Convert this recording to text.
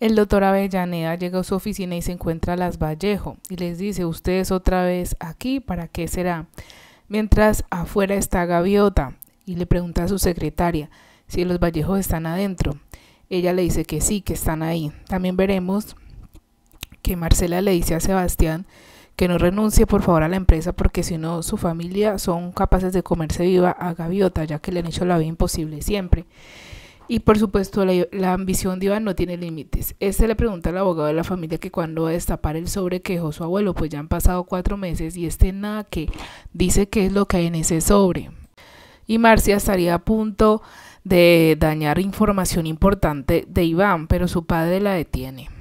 El doctor Avellaneda llega a su oficina y se encuentra a las Vallejo y les dice, ustedes otra vez aquí, ¿para qué será? Mientras afuera está Gaviota y le pregunta a su secretaria si los Vallejos están adentro. Ella le dice que sí, que están ahí. También veremos que Marcela le dice a Sebastián que no renuncie por favor a la empresa porque si no su familia son capaces de comerse viva a Gaviota ya que le han hecho la vida imposible siempre. Y por supuesto, la, ambición de Iván no tiene límites. Este le pregunta al abogado de la familia que cuando va a destapar el sobre que su abuelo, pues ya han pasado cuatro meses y este nada que dice qué es lo que hay en ese sobre. Y Marcia estaría a punto de dañar información importante de Iván, pero su padre la detiene.